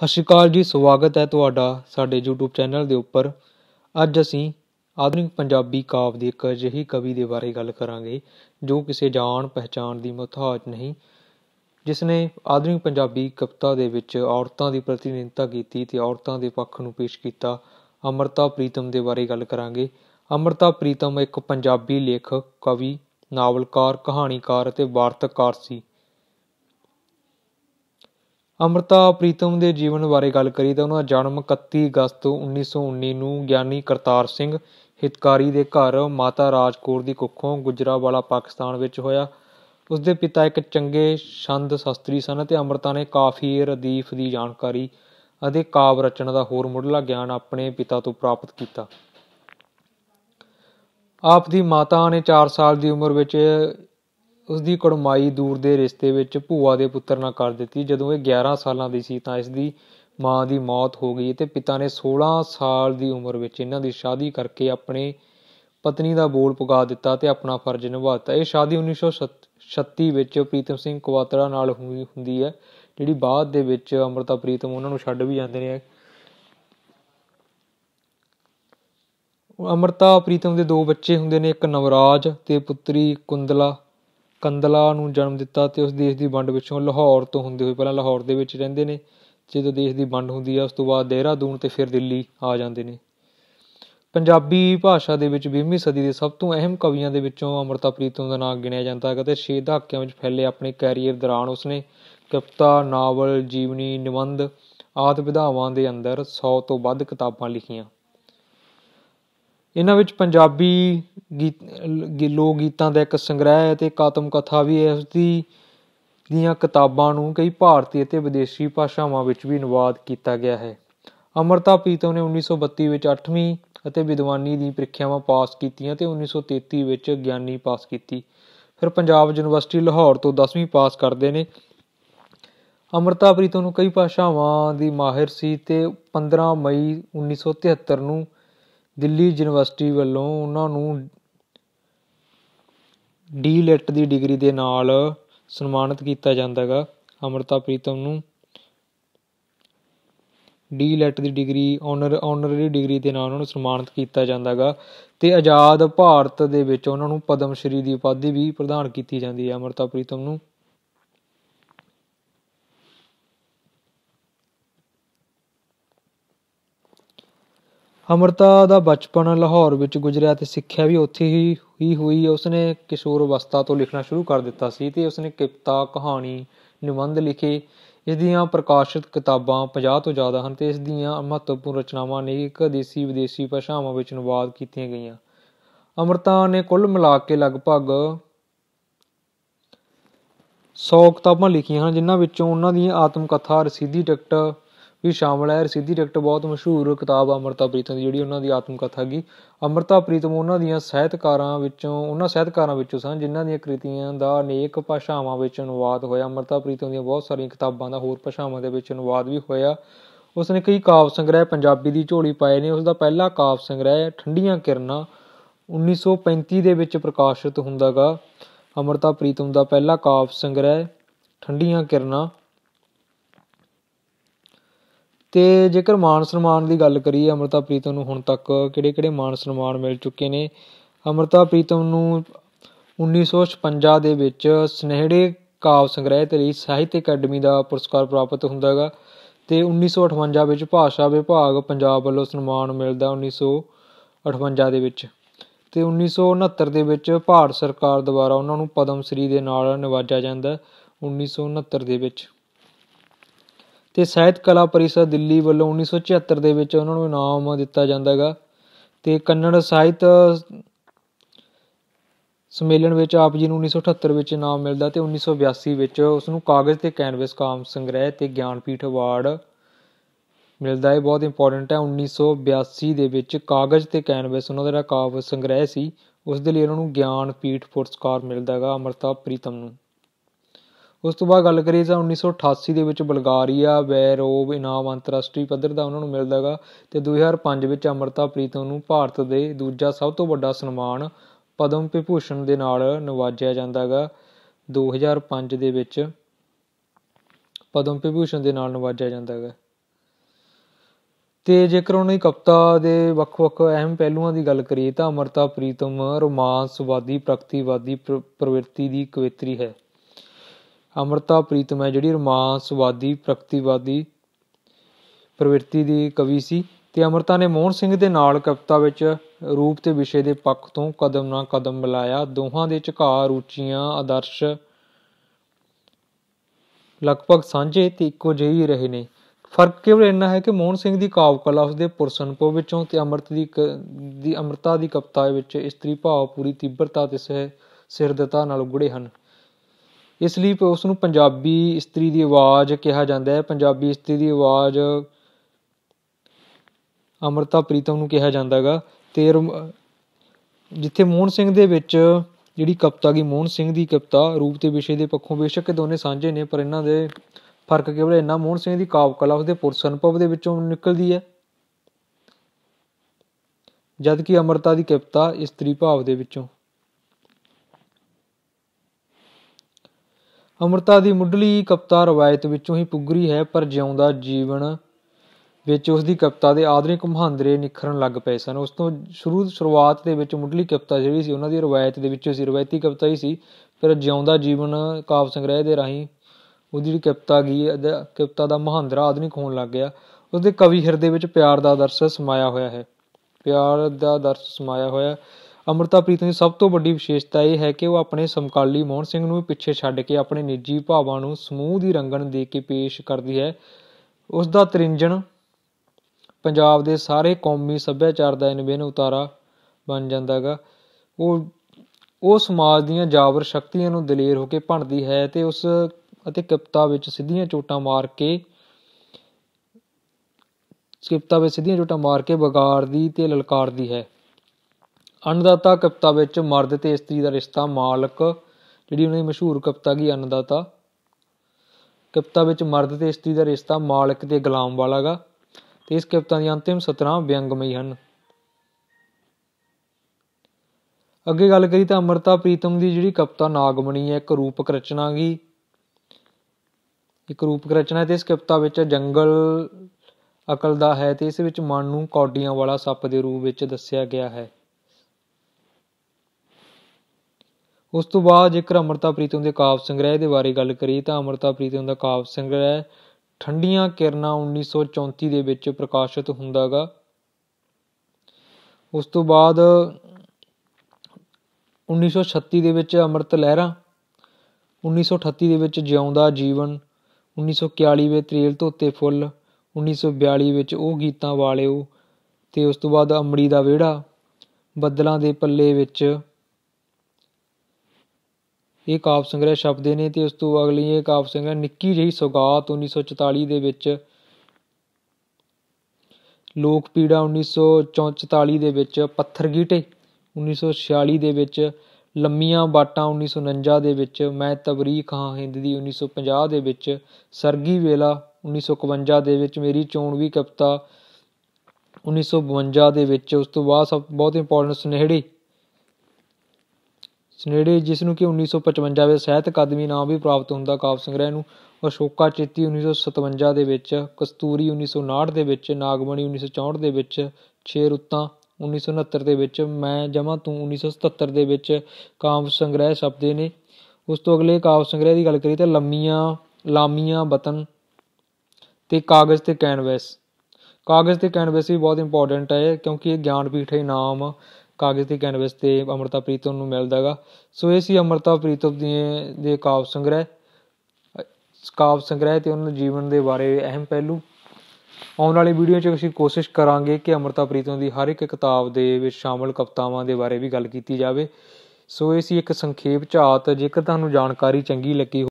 ਸਤਿ ਸ਼੍ਰੀ ਅਕਾਲ ਜੀ ਸਵਾਗਤ ਹੈ ਤੁਹਾਡਾ ਸਾਡੇ YouTube ਚੈਨਲ ਦੇ ਉੱਪਰ ਅੱਜ ਅਸੀਂ ਆਧੁਨਿਕ ਪੰਜਾਬੀ ਕਾਵਿ ਦੇ ਇੱਕ ਅਜਿਹੀ ਕਵੀ ਦੇ ਬਾਰੇ ਗੱਲ ਕਰਾਂਗੇ ਜੋ ਕਿਸੇ ਜਾਣ ਪਹਿਚਾਣ ਦੀ ਮਤਹਾਜ ਨਹੀਂ ਜਿਸ ਨੇ ਆਧੁਨਿਕ ਪੰਜਾਬੀ ਕਵਿਤਾ ਦੇ ਵਿੱਚ ਔਰਤਾਂ ਦੀ ਪ੍ਰਤੀਨਿਧਤਾ ਕੀਤੀ ਤੇ ਔਰਤਾਂ ਦੇ ਪੱਖ ਨੂੰ ਪੇਸ਼ ਕੀਤਾ ਅਮਰਤਾ ਪ੍ਰੀਤਮ ਦੇ ਬਾਰੇ ਗੱਲ ਕਰਾਂਗੇ ਅਮਰਤਾ ਪ੍ਰੀਤਮ ਇੱਕ ਪੰਜਾਬੀ ਲੇਖਕ ਕਵੀ ਨਾਵਲਕਾਰ ਕਹਾਣੀਕਾਰ ਅਤੇ ਵਾਰਤਕਕਾਰ ਸੀ ਅਮਰਤਾ ਪ੍ਰੀਤਮ ਦੇ ਜੀਵਨ ਬਾਰੇ ਗੱਲ ਕਰੀ ਤਾਂ ਉਹਨਾਂ ਦਾ ਜਨਮ 31 ਅਗਸਤ 1919 ਨੂੰ ਗਿਆਨੀ ਕਰਤਾਰ ਸਿੰਘ ਹਿਤਕਾਰੀ ਦੇ ਘਰ ਮਾਤਾ ਰਾਜਕੌਰ ਦੀ ਕੁੱਖੋਂ ਗੁਜਰਾਵਾਲਾ ਪਾਕਿਸਤਾਨ ਵਿੱਚ ਹੋਇਆ ਉਸ ਦੇ ਪਿਤਾ ਇੱਕ ਚੰਗੇ ਛੰਦ ਸ਼ਾਸਤਰੀ ਸਨ ਅਤੇ ਅਮਰਤਾ ਨੇ ਕਾਫੀ ਰਦੀਫ ਦੀ ਜਾਣਕਾਰੀ ਅਤੇ ਕਾਵ ਰਚਨਾ ਦਾ ਹੋਰ ਮੁੱਢਲਾ ਗਿਆਨ ਆਪਣੇ ਪਿਤਾ ਤੋਂ ਪ੍ਰਾਪਤ ਕੀਤਾ ਆਪ ਦੀ ਮਾਤਾ ਨੇ 4 ਸਾਲ ਦੀ ਉਮਰ ਵਿੱਚ ਉਸ ਦੀ ਕੜਮਾਈ ਦੂਰ ਦੇ ਰਿਸ਼ਤੇ ਵਿੱਚ ਭੂਆ ਦੇ ਪੁੱਤਰ ਨਾਲ ਕਰ ਦਿੱਤੀ ਜਦੋਂ ਇਹ 11 ਸਾਲਾਂ ਦੀ ਸੀ ਤਾਂ ਇਸ ਦੀ ਮਾਂ ਦੀ ਮੌਤ ਹੋ ਗਈ ਤੇ ਪਿਤਾ ਨੇ 16 ਸਾਲ ਦੀ ਉਮਰ ਵਿੱਚ ਇਹਨਾਂ ਦੀ ਸ਼ਾਦੀ ਕਰਕੇ ਆਪਣੇ ਪਤਨੀ ਦਾ ਬੋਲ ਪੁਗਾ ਦਿੱਤਾ ਤੇ ਆਪਣਾ ਫਰਜ਼ ਨਿਭਾਤਾ ਇਹ ਸ਼ਾਦੀ 1936 ਵਿੱਚ ਪ੍ਰੀਤਮ ਸਿੰਘ ਕਵਾਤਰਾ ਨਾਲ ਹੋਈ ਹੁੰਦੀ ਹੈ ਜਿਹੜੀ ਬਾਅਦ ਦੇ ਵਿੱਚ ਅਮਰਤਾ ਪ੍ਰੀਤਮ ਉਹਨਾਂ ਨੂੰ ਛੱਡ ਵੀ ਜਾਂਦੇ ਨੇ ਅਮਰਤਾ ਪ੍ਰੀਤਮ ਦੇ ਦੋ ਬੱਚੇ ਹੁੰਦੇ ਨੇ ਇੱਕ ਨਵਰਾਜ ਤੇ ਪੁੱਤਰੀ ਕੁੰਦਲਾ ਕੰਦਲਾ ਨੂੰ ਜਨਮ ਦਿੱਤਾ ਅਤੇ ਉਸ ਦੇਸ਼ ਦੀ ਵੰਡ ਪਿੱਛੋਂ ਲਾਹੌਰ ਤੋਂ ਹੁੰਦੇ ਹੋਏ ਪਹਿਲਾਂ ਲਾਹੌਰ ਦੇ ਵਿੱਚ ਰਹਿੰਦੇ ਨੇ ਜਦੋਂ ਦੇਸ਼ ਦੀ ਵੰਡ ਹੁੰਦੀ ਆ ਉਸ ਤੋਂ ਬਾਅਦ ਦੇਹਰਾਦੂਨ ਤੇ ਫਿਰ ਦਿੱਲੀ ਆ ਜਾਂਦੇ ਨੇ ਪੰਜਾਬੀ ਭਾਸ਼ਾ ਦੇ ਵਿੱਚ 20ਵੀਂ ਸਦੀ ਦੇ ਸਭ ਤੋਂ ਅਹਿਮ ਕਵੀਆਂ ਦੇ ਵਿੱਚੋਂ ਅਮਰਤਾ ਪ੍ਰੀਤਮ ਦਾ ਨਾਮ ਗਿਣਿਆ ਜਾਂਦਾ ਹੈ ਅਤੇ 6 ਦਹਾਕਿਆਂ ਵਿੱਚ ਫੈਲੇ ਆਪਣੇ ਕੈਰੀਅਰ ਦੌਰਾਨ ਉਸਨੇ ਕਵਿਤਾ, ਨਾਵਲ, ਜੀਵਨੀ, ਨਿਬੰਧ ਆਦਿ ਵਿਧਾਵਾਂ ਦੇ ਅੰਦਰ 100 ਤੋਂ ਵੱਧ ਕਿਤਾਬਾਂ ਲਿਖੀਆਂ। ਇਹਨਾਂ ਵਿੱਚ ਪੰਜਾਬੀ ਗੀਤ ਲੋਕ ਗੀਤਾਂ ਦਾ ਇੱਕ ਸੰਗ੍ਰਹਿ ਅਤੇ ਕਾਤਮ ਕਥਾ ਵੀ ਹੈ ਉਸ ਦੀ ਦੀਆਂ ਕਿਤਾਬਾਂ ਨੂੰ ਕਈ ਭਾਰਤੀ ਅਤੇ ਵਿਦੇਸ਼ੀ ਭਾਸ਼ਾਵਾਂ ਵਿੱਚ ਵੀ ਅਨੁਵਾਦ ਕੀਤਾ ਗਿਆ ਹੈ ਅਮਰਤਾ ਪੀਤੋ ਨੇ 1932 ਵਿੱਚ 8ਵੀਂ ਅਤੇ ਵਿਦਵਾਨੀ ਦੀ ਪ੍ਰੀਖਿਆਵਾਂ ਪਾਸ ਕੀਤੀਆਂ ਤੇ 1933 ਵਿੱਚ ਗਿਆਨੀ ਪਾਸ ਕੀਤੀ ਫਿਰ ਪੰਜਾਬ ਯੂਨੀਵਰਸਿਟੀ ਲਾਹੌਰ ਤੋਂ 10ਵੀਂ ਪਾਸ ਕਰਦੇ ਨੇ ਅਮਰਤਾ ਪ੍ਰੀਤੋ ਨੂੰ ਕਈ ਭਾਸ਼ਾਵਾਂ ਦੀ ਮਾਹਿਰ ਸੀ ਤੇ 15 ਮਈ 1973 ਨੂੰ ਦਿੱਲੀ ਯੂਨੀਵਰਸਿਟੀ ਵੱਲੋਂ ਉਹਨਾਂ ਨੂੰ ਡੀ ਲਿਟ ਦੀ ਡਿਗਰੀ ਦੇ ਨਾਲ ਸਨਮਾਨਿਤ ਕੀਤਾ ਜਾਂਦਾ ਹੈਗਾ ਅਮਰਤਾ ਪ੍ਰੀਤਮ ਨੂੰ ਡੀ ਦੀ ਡਿਗਰੀ ਆਨਰ ਆਨਰਰੀ ਡਿਗਰੀ ਦੇ ਨਾਲ ਉਹਨਾਂ ਨੂੰ ਸਨਮਾਨਿਤ ਕੀਤਾ ਜਾਂਦਾਗਾ ਤੇ ਆਜ਼ਾਦ ਭਾਰਤ ਦੇ ਵਿੱਚ ਉਹਨਾਂ ਨੂੰ ਪਦਮ ਸ਼੍ਰੀ ਦੀ ਉਪਾਧੀ ਵੀ ਪ੍ਰਦਾਨ ਕੀਤੀ ਜਾਂਦੀ ਹੈ ਅਮਰਤਾ ਪ੍ਰੀਤਮ ਨੂੰ ਅਮਰਤਾ ਦਾ ਬਚਪਨ ਲਾਹੌਰ ਵਿੱਚ ਗੁਜ਼ਰਿਆ ਤੇ ਸਿੱਖਿਆ ਵੀ ਉੱਥੇ ਹੀ ਹੀ ਹੋਈ ਉਸਨੇ ਕਿਸ਼ੋਰ ਅਵਸਥਾ ਤੋਂ ਲਿਖਣਾ ਸ਼ੁਰੂ ਕਰ ਦਿੱਤਾ ਸੀ ਤੇ ਉਸਨੇ ਕਵਿਤਾ ਕਹਾਣੀ ਨਿਬੰਧ ਲਿਖੇ ਇਸ ਦੀਆਂ ਪ੍ਰਕਾਸ਼ਿਤ ਕਿਤਾਬਾਂ 50 ਤੋਂ ਜ਼ਿਆਦਾ ਹਨ ਤੇ ਇਸ ਦੀਆਂ ਮਹੱਤਵਪੂਰਨ ਰਚਨਾਵਾਂ ਨੇ ਇੱਕ ਦੇਸੀ ਵਿਦੇਸੀ ਭਾਸ਼ਾਵਾਂ ਵਿੱਚ ਅਨੁਵਾਦ ਕੀਤੀਆਂ ਗਈਆਂ ਅਮਰਤਾ ਨੇ ਕੁੱਲ ਮਿਲਾ ਕੇ ਲਗਭਗ 100 ਕਿਤਾਬਾਂ ਲਿਖੀਆਂ ਹਨ ਜਿਨ੍ਹਾਂ ਵਿੱਚੋਂ ਉਹਨਾਂ ਦੀਆਂ ਆਤਮ ਕਥਾ ਰਸੀਦੀ ਟਿਕਟ ਵੀ ਸ਼ਾਮਲ ਹੈ ਰਸੀਦੀ ਟਿਕਟ ਬਹੁਤ ਮਸ਼ਹੂਰ ਕਿਤਾਬ ਅਮਰਤਾ ਪ੍ਰੀਤਮ ਦੀ ਜਿਹੜੀ ਉਹਨਾਂ ਦੀ ਆਤਮ ਕਥਾ ਗਈ ਅਮਰਤਾ ਪ੍ਰੀਤਮ ਉਹਨਾਂ ਦੀਆਂ ਸਹਿਤਕਾਰਾਂ ਵਿੱਚੋਂ ਉਹਨਾਂ ਸਹਿਤਕਾਰਾਂ ਵਿੱਚੋਂ ਸਨ ਜਿਨ੍ਹਾਂ ਦੀਆਂ ਕ੍ਰਿਤੀਆਂ ਦਾ ਅਨੇਕ ਭਾਸ਼ਾਵਾਂ ਵਿੱਚ ਅਨੁਵਾਦ ਹੋਇਆ ਅਮਰਤਾ ਪ੍ਰੀਤਮ ਦੀਆਂ ਬਹੁਤ ਸਾਰੀਆਂ ਕਿਤਾਬਾਂ ਦਾ ਹੋਰ ਭਾਸ਼ਾਵਾਂ ਦੇ ਵਿੱਚ ਅਨੁਵਾਦ ਵੀ ਹੋਇਆ ਉਸ ਨੇ ਕਈ ਕਾਵ ਸੰਗ੍ਰਹਿ ਪੰਜਾਬੀ ਦੀ ਝੋਲੀ ਪਾਏ ਨੇ ਉਸ ਦਾ ਪਹਿਲਾ ਕਾਵ ਸੰਗ੍ਰਹਿ ਠੰਡੀਆਂ ਕਿਰਨਾਂ 1935 ਦੇ ਵਿੱਚ ਪ੍ਰਕਾਸ਼ਿਤ ਹੁੰਦਾਗਾ ਅਮਰਤਾ ਪ੍ਰੀਤਮ ਦਾ ਪਹਿਲਾ ਕਾਵ ਸੰਗ੍ਰਹਿ ਠੰਡੀਆਂ ਕਿਰਨਾਂ ਤੇ ਜੇਕਰ ਮਾਨ ਸਨਮਾਨ ਦੀ ਗੱਲ ਕਰੀਏ ਅਮਰਤਾ ਪ੍ਰੀਤਮ ਨੂੰ ਹੁਣ ਤੱਕ ਕਿਹੜੇ ਕਿਹੜੇ ਮਾਨ ਸਨਮਾਨ ਮਿਲ ਚੁੱਕੇ ਨੇ ਅਮਰਤਾ ਪ੍ਰੀਤਮ ਨੂੰ 1956 ਦੇ ਵਿੱਚ ਸਨੇਹੜੇ ਕਾਵ ਸੰਗ੍ਰਹਿ ਲਈ ਸਾਹਿਤ ਅਕੈਡਮੀ ਦਾ ਪੁਰਸਕਾਰ ਪ੍ਰਾਪਤ ਹੁੰਦਾ ਹੈਗਾ ਤੇ 1958 ਵਿੱਚ ਭਾਸ਼ਾ ਵਿਭਾਗ ਪੰਜਾਬ ਵੱਲੋਂ ਸਨਮਾਨ ਮਿਲਦਾ 1958 ਦੇ ਵਿੱਚ ਤੇ 1969 ਦੇ ਵਿੱਚ ਭਾਰਤ ਸਰਕਾਰ ਦੁਆਰਾ ਉਹਨਾਂ ਨੂੰ ਪਦਮ ਸ੍ਰੀ ਦੇ ਨਾਲ ਨਿਵਾਜਿਆ ਜਾਂਦਾ 1969 ਦੇ ਵਿੱਚ ਤੇ ਸਾਹਿਤ ਕਲਾ ਪਰਿਸ਼ਦ ਦਿੱਲੀ ਵੱਲੋਂ 1974 ਦੇ ਵਿੱਚ ਉਹਨਾਂ ਨੂੰ ਇਨਾਮ ਦਿੱਤਾ ਜਾਂਦਾ ਹੈਗਾ ਤੇ ਕੰਨੜ ਸਾਹਿਤ ਸਮੇਲਨ ਵਿੱਚ ਆਪ ਜੀ ਨੂੰ 1978 ਵਿੱਚ ਇਨਾਮ ਮਿਲਦਾ ਤੇ 1982 ਵਿੱਚ ਉਸ ਨੂੰ ਕਾਗਜ਼ ਤੇ ਕੈਨਵਸ ਕਾਮ ਸੰਗ੍ਰਹਿ ਤੇ ਗਿਆਨਪੀਠ ਅਵਾਰਡ ਮਿਲਦਾ ਹੈ ਬਹੁਤ ਇੰਪੋਰਟੈਂਟ ਹੈ 1982 ਦੇ ਵਿੱਚ ਕਾਗਜ਼ ਤੇ ਕੈਨਵਸ ਉਹਨਾਂ ਦਾ ਕਾਵ ਸੰਗ੍ਰਹਿ ਸੀ ਉਸ ਦੇ ਲਈ ਉਹਨਾਂ ਨੂੰ ਗਿਆਨਪੀਠ ਪੁਰਸਕਾਰ ਮਿਲਦਾ ਹੈਗਾ ਅਮਰਤਾ ਪ੍ਰੀਤਮ ਨੂੰ ਉਸ ਤੋਂ ਬਾਅਦ ਗੱਲ ਕਰੀਏ ਤਾਂ 1988 ਦੇ ਵਿੱਚ ਬਲਗਾਰੀਆ ਵੈਰੋਵ ਇਨਾਮ ਅੰਤਰਰਾਸ਼ਟਰੀ ਪੱਧਰ ਦਾ ਉਹਨਾਂ ਨੂੰ ਮਿਲਦਾ ਹੈਗਾ ਤੇ 2005 ਵਿੱਚ ਅਮਰਤਾ ਪ੍ਰੀਤਮ ਨੂੰ ਭਾਰਤ ਦੇ ਦੂਜਾ ਸਭ ਤੋਂ ਵੱਡਾ ਸਨਮਾਨ ਪਦਮ ਵਿਭੂਸ਼ਣ ਦੇ ਨਾਲ ਨਿਵਾਜਿਆ ਜਾਂਦਾ ਹੈਗਾ 2005 ਦੇ ਵਿੱਚ ਪਦਮ ਵਿਭੂਸ਼ਣ ਦੇ ਨਾਲ ਨਿਵਾਜਿਆ ਜਾਂਦਾ ਹੈਗਾ ਤੇ ਜੇਕਰ ਉਹਨਾਂ ਦੀ ਕਵਿਤਾ ਦੇ ਵੱਖ-ਵੱਖ ਅਹਿਮ ਪਹਿਲੂਆਂ ਦੀ ਗੱਲ ਕਰੀਏ ਤਾਂ ਅਮਰਤਾ ਪ੍ਰੀਤਮ ਰੋਮਾਂਸਵਾਦੀ ਪ੍ਰਗਤੀਵਾਦੀ ਪ੍ਰਵਿਰਤੀ ਦੀ ਕਵਿਤਰੀ ਹੈ ਅਮਰਤਾ ਪ੍ਰੀਤਮ ਹੈ ਜਿਹੜੀ ਰੋਮਾਂਸਵਾਦੀ ਪ੍ਰਗਤੀਵਾਦੀ ਪ੍ਰਵਿਰਤੀ ਦੀ ਕਵੀ ਸੀ ਤੇ ਅਮਰਤਾ ਨੇ ਮੋਹਨ ਸਿੰਘ ਦੇ ਨਾਲ ਕਵਿਤਾ ਵਿੱਚ ਰੂਪ ਤੇ ਵਿਸ਼ੇ ਦੇ ਪੱਖ ਤੋਂ ਕਦਮ ਨਾਲ ਕਦਮ ਮਿਲਾਇਆ ਦੋਹਾਂ ਦੇ ਝਕਾਰ ਉੱਚੀਆਂ ਆਦਰਸ਼ ਲਗਭਗ ਸਾਂਝੇ ਤੇ ਇੱਕੋ ਜਿਹੇ ਹੀ ਰਹੇ ਨੇ ਫਰਕ ਕੇਵਲ ਇੰਨਾ ਹੈ ਕਿ ਮੋਹਨ ਸਿੰਘ ਦੀ ਕਾਵ ਕਲਾ ਉਸਦੇ ਪੁਰਸਨਪੋ ਵਿੱਚੋਂ ਤੇ ਅਮਰਤ ਦੀ ਦੀ ਅਮਰਤਾ ਦੀ ਕਵਿਤਾ ਵਿੱਚ ਇਸਤਰੀ ਭਾਵ ਪੂਰੀ ਤੀਬਰਤਾ ਤੇ ਸਿਰਦਤਾ ਨਾਲ ਗੁੜੇ ਹਨ ਇਸ ਲਈ ਉਸ ਨੂੰ ਪੰਜਾਬੀ ਇਸਤਰੀ ਦੀ ਆਵਾਜ਼ ਕਿਹਾ ਜਾਂਦਾ ਹੈ ਪੰਜਾਬੀ ਇਸਤਰੀ ਦੀ ਆਵਾਜ਼ ਅਮਰਤਾ ਪ੍ਰੀਤਮ ਨੂੰ ਕਿਹਾ ਜਾਂਦਾਗਾ ਤੇ ਜਿੱਥੇ ਮੋਹਨ ਸਿੰਘ ਦੇ ਵਿੱਚ ਜਿਹੜੀ ਕਵਤਾ ਗਈ ਮੋਹਨ ਸਿੰਘ ਦੀ ਕਵਤਾ ਰੂਪ ਤੇ ਵਿਸ਼ੇ ਦੇ ਪੱਖੋਂ ਬੇਸ਼ੱਕ ਦੋਨੇ ਸਾਂਝੇ ਨੇ ਪਰ ਇਹਨਾਂ ਦੇ ਫਰਕ ਕੇਵਲ ਇੰਨਾ ਮੋਹਨ ਸਿੰਘ ਦੀ ਕਾਵ ਕਲਾ ਉਸਦੇ ਪੁਰਸ਼ ਅਨੁਭਵ ਦੇ ਵਿੱਚੋਂ ਨਿਕਲਦੀ ਹੈ ਜਦ ਕਿ ਅਮਰਤਾ ਦੀ ਕਵਤਾ ਇਸਤਰੀ ਭਾਵ ਦੇ ਵਿੱਚੋਂ ਅਮਰਤਾ ਦੀ ਮੁੱਢਲੀ ਕਵਿਤਾ ਰਵਾਇਤ ਵਿੱਚੋਂ ਹੀ ਪੁੱਗਰੀ ਹੈ ਪਰ ਜਿਉਂਦਾ ਜੀਵਨ ਵਿੱਚ ਉਸ ਦੀ ਕਵਿਤਾ ਦੇ ਆਧੁਨਿਕ ਮਹਾਂਦਰੇ ਨਿਖਰਨ ਲੱਗ ਪਏ ਸਨ ਉਸ ਤੋਂ ਸ਼ੁਰੂ ਸ਼ੁਰੂਆਤ ਦੇ ਵਿੱਚ ਮੁੱਢਲੀ ਕਵਿਤਾ ਜਿਹੜੀ ਸੀ ਉਹਨਾਂ ਦੀ ਰਵਾਇਤ ਦੇ ਵਿੱਚੋਂ ਸੀ ਰਵਾਇਤੀ ਕਵਿਤਾ ਹੀ ਸੀ ਪਰ ਜਿਉਂਦਾ ਜੀਵਨ ਕਾਵ ਸੰਗ੍ਰਹਿ ਦੇ ਰਾਹੀਂ ਉਹਦੀ ਜਿਹੜੀ ਕਵਿਤਾ ਗਈ ਕਵਿਤਾ ਦਾ ਮਹਾਂਦਰਾ ਆਧੁਨਿਕ ਹੋਣ ਲੱਗ ਗਿਆ ਉਸਦੇ ਕਵੀ ਹਿਰਦੇ ਵਿੱਚ ਪਿਆਰ ਦਾ ਦਰਸ ਸਮਾਇਆ ਹੋਇਆ ਹੈ ਪਿਆਰ ਦਾ ਦਰਸ ਸਮਾਇਆ ਹੋਇਆ ਅਮਰਤਾ ਪ੍ਰੀਤਮ ਦੀ ਸਭ ਤੋਂ ਵੱਡੀ ਵਿਸ਼ੇਸ਼ਤਾ ਇਹ ਹੈ ਕਿ ਉਹ ਆਪਣੇ ਸਮਕਾਲੀ ਮੋਹਨ ਸਿੰਘ ਨੂੰ ਪਿੱਛੇ ਛੱਡ ਕੇ ਆਪਣੇ ਨਿੱਜੀ ਭਾਵਾਂ ਨੂੰ ਸਮੂਹ ਦੀ ਰੰਗਣ ਦੇ ਕੇ ਪੇਸ਼ ਕਰਦੀ ਹੈ ਉਸ ਦਾ ਤ੍ਰਿੰਜਣ ਪੰਜਾਬ ਦੇ ਸਾਰੇ ਕੌਮੀ ਸੱਭਿਆਚਾਰ ਦਾ ਇਨਵੇਨ ਉਤਾਰਾ ਬਣ ਜਾਂਦਾਗਾ ਉਹ ਉਹ ਸਮਾਜ ਦੀਆਂ ਜਾਬਰ ਸ਼ਕਤੀਆਂ ਨੂੰ ਦਲੇਰ ਹੋ ਕੇ ਭੰਡਦੀ ਹੈ ਤੇ ਉਸ ਅਤੇ ਕਿਪਤਾ ਵਿੱਚ ਸਿੱਧੀਆਂ ਚੋਟਾਂ ਮਾਰ ਕੇ ਕਿਪਤਾ ਵਿੱਚ ਸਿੱਧੀਆਂ ਚੋਟਾਂ ਮਾਰ ਕੇ ਬਗਾਰਦੀ ਤੇ ਲਲਕਾਰਦੀ ਹੈ ਅੰਨਦਾਤਾ ਕਵਿਤਾ ਵਿੱਚ ਮਰਦ ਤੇ ਇਸਤਰੀ ਦਾ ਰਿਸ਼ਤਾ ਮਾਲਕ ਜਿਹੜੀ ਉਹਨਾਂ ਦੀ ਮਸ਼ਹੂਰ ਕਵਿਤਾ ਗਈ ਅੰਨਦਾਤਾ ਕਵਿਤਾ ਵਿੱਚ ਮਰਦ ਤੇ ਇਸਤਰੀ ਦਾ ਰਿਸ਼ਤਾ ਮਾਲਕ ਤੇ ਗੁਲਾਮ ਵਾਲਾਗਾ ਤੇ ਇਸ ਕਵਿਤਾ ਦੀਆਂ ਅੰਤਿਮ ਸਤਰਾਂ ਵਿਅੰਗਮਈ ਹਨ ਅੱਗੇ ਗੱਲ ਕਰੀ ਤਾਂ ਅਮਰਤਾ ਪ੍ਰੀਤਮ ਦੀ ਜਿਹੜੀ ਕਵਿਤਾ ਨਾਗਮਣੀ ਹੈ ਇੱਕ ਰੂਪਕ ਰਚਨਾ ਗਈ ਇੱਕ ਰੂਪਕ ਰਚਨਾ ਤੇ ਇਸ ਕਵਿਤਾ ਵਿੱਚ ਜੰਗਲ ਅਕਲ ਦਾ ਹੈ ਤੇ ਇਸ ਵਿੱਚ ਮਨ ਨੂੰ ਕੌਡੀਆਂ ਵਾਲਾ ਸੱਪ ਦੇ ਰੂਪ ਵਿੱਚ ਦੱਸਿਆ ਗਿਆ ਹੈ ਉਸ ਤੋਂ ਬਾਅਦ ਜੇਕਰ ਅਮਰਤਾ ਪ੍ਰੀਤਮ ਦੇ ਕਾਵ ਸੰਗ੍ਰਹਿ ਦੇ ਬਾਰੇ ਗੱਲ ਕਰੀਏ ਤਾਂ ਅਮਰਤਾ ਪ੍ਰੀਤਮ ਦਾ ਕਾਵ ਸੰਗ੍ਰਹਿ ਠੰਡੀਆਂ ਕਿਰਨਾਂ 1934 ਦੇ ਵਿੱਚ ਪ੍ਰਕਾਸ਼ਿਤ ਹੁੰਦਾਗਾ ਉਸ ਤੋਂ ਬਾਅਦ 1936 ਦੇ ਵਿੱਚ ਅਮਰਤ ਲਹਿਰਾਂ 1938 ਦੇ ਵਿੱਚ ਜਿਉਂਦਾ ਜੀਵਨ 1941 ਵਿੱਚ ਤ੍ਰੇਲ ਤੋਤੇ ਫੁੱਲ 1942 ਵਿੱਚ ਉਹ ਗੀਤਾਂ ਵਾਲਿਓ ਤੇ ਉਸ ਤੋਂ ਬਾਅਦ ਅਮੜੀ ਦਾ ਵਿਹੜਾ ਬੱਦਲਾਂ ਦੇ ਪੱਲੇ ਵਿੱਚ ਇਹ ਕਾਵਿ ਸੰਗ੍ਰਹਿ ਛਪਦੇ ਨੇ ਤੇ ਉਸ ਤੋਂ ਅਗਲੀ ਇਹ ਕਾਵਿ ਸੰਗ੍ਰਹਿ ਨਿੱਕੀ ਜਿਹੀ ਸੁਗਾਤ 1944 ਦੇ ਵਿੱਚ ਲੋਕ ਪੀੜਾ 1944 ਦੇ ਵਿੱਚ ਪੱਥਰ ਗੀਟੇ 1946 ਦੇ ਵਿੱਚ ਲੰਮੀਆਂ ਬਾਟਾਂ 1949 ਦੇ ਵਿੱਚ ਮੈਂ ਤਬਰੀਖ ਹਾਂ ਹਿੰਦ ਦੀ 1950 ਦੇ ਵਿੱਚ ਸਰਗੀ ਵੇਲਾ 1951 ਦੇ ਵਿੱਚ ਮੇਰੀ ਵੀ ਕਪਤਾ 1952 ਦੇ ਵਿੱਚ ਉਸ ਤੋਂ ਬਾਅਦ ਸਭ ਬਹੁਤ ਇੰਪੋਰਟੈਂਟ ਸੁਨੇਹੜੀ ਸਨੇੜੇ ਜਿਸ ਨੂੰ ਕਿ 1955 ਵਿੱਚ ਸਹਿਤ ਅਕਾਦਮੀ ਨਾਮ ਵੀ ਪ੍ਰਾਪਤ ਹੁੰਦਾ ਕਾਵ ਸੰਗ੍ਰਹਿ ਨੂੰ ਅਸ਼ੋਕਾ ਚੇਤੀ 1957 ਦੇ ਵਿੱਚ ਕਸਤੂਰੀ 1959 ਦੇ ਵਿੱਚ ਨਾਗਮਣੀ 1964 ਦੇ ਵਿੱਚ ਛੇ ਰੁੱਤਾਂ 1969 ਦੇ ਵਿੱਚ ਮੈਂ ਜਮਾ ਤੂੰ 1977 ਦੇ ਵਿੱਚ ਕਾਵ ਸੰਗ੍ਰਹਿ ਸ਼ਬਦੇ ਨੇ ਉਸ ਤੋਂ ਅਗਲੇ ਕਾਵ ਸੰਗ੍ਰਹਿ ਦੀ ਗੱਲ ਕਰੀ ਤਾਂ ਲੰਮੀਆਂ ਲਾਮੀਆਂ ਬਤਨ ਤੇ ਕਾਗਜ਼ ਤੇ ਕੈਨਵਸ ਕਾਗਜ਼ ਤੇ ਕੈਨਵਸ ਵੀ ਬਹੁਤ ਇੰਪੋਰਟੈਂਟ ਹੈ ਕਿਉਂਕਿ ਇਹ ਗਿਆਨਪੀਠ ਇਨਾਮ ਕਾਗਜ਼ ਤੇ ਕੈਨਵਸ ਤੇ ਅਮਰਤਾ ਪ੍ਰੀਤਮ ਨੂੰ ਮਿਲਦਾਗਾ ਸੋ ਇਹ ਸੀ ਅਮਰਤਾ ਪ੍ਰੀਤਮ ਦੀ ਦੇ ਕਾਵ ਸੰਗ੍ਰਹਿ ਕਾਵ ਸੰਗ੍ਰਹਿ ਤੇ ਉਹਨਾਂ ਦੇ ਜੀਵਨ ਦੇ ਬਾਰੇ ਅਹਿਮ ਪਹਿਲੂ ਆਉਣ ਵਾਲੀ ਵੀਡੀਓ 'ਚ ਅਸੀਂ ਕੋਸ਼ਿਸ਼ ਕਰਾਂਗੇ ਕਿ ਅਮਰਤਾ ਪ੍ਰੀਤਮ ਦੀ ਹਰ ਇੱਕ ਕਿਤਾਬ ਦੇ ਵਿੱਚ ਸ਼ਾਮਲ ਕਵਤਾਵਾਂ ਦੇ ਬਾਰੇ ਵੀ ਗੱਲ ਕੀਤੀ ਜਾਵੇ ਸੋ ਇਹ ਸੀ ਇੱਕ ਸੰਖੇਪ ਝਾਤ ਜੇਕਰ ਤੁਹਾਨੂੰ ਜਾਣਕਾਰੀ ਚੰਗੀ ਲੱਗੀ